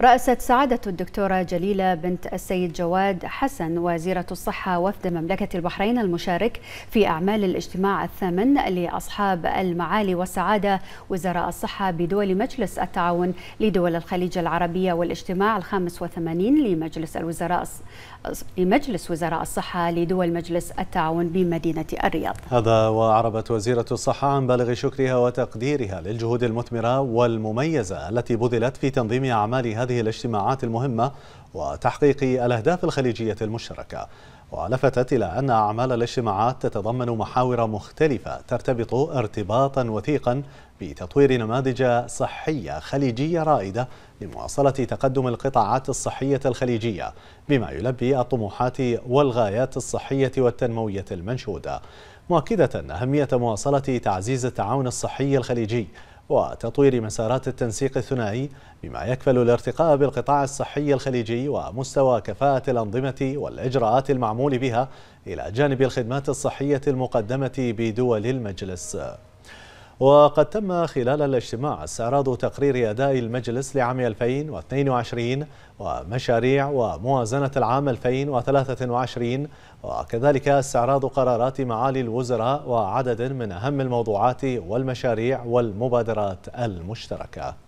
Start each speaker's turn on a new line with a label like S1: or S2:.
S1: رأست سعادة الدكتورة جليلة بنت السيد جواد حسن وزيرة الصحة وفد مملكة البحرين المشارك في أعمال الاجتماع الثامن لأصحاب المعالي والسعادة وزراء الصحة بدول مجلس التعاون لدول الخليج العربية والاجتماع الخامس وثمانين لمجلس الوزراء لمجلس وزراء الصحة لدول مجلس التعاون بمدينة الرياض
S2: هذا وأعربت وزيرة الصحة عن بالغ شكرها وتقديرها للجهود المثمرة والمميزة التي بذلت في تنظيم أعمال هذا هذه الاجتماعات المهمة وتحقيق الأهداف الخليجية المشتركة ولفتت إلى أن أعمال الاجتماعات تتضمن محاور مختلفة ترتبط ارتباطا وثيقا بتطوير نماذج صحية خليجية رائدة لمواصلة تقدم القطاعات الصحية الخليجية بما يلبي الطموحات والغايات الصحية والتنموية المنشودة مؤكدة أهمية مواصلة تعزيز التعاون الصحي الخليجي وتطوير مسارات التنسيق الثنائي بما يكفل الارتقاء بالقطاع الصحي الخليجي ومستوى كفاءة الأنظمة والإجراءات المعمول بها إلى جانب الخدمات الصحية المقدمة بدول المجلس وقد تم خلال الاجتماع استعراض تقرير أداء المجلس لعام 2022 ومشاريع وموازنة العام 2023 وكذلك استعراض قرارات معالي الوزراء وعدد من أهم الموضوعات والمشاريع والمبادرات المشتركة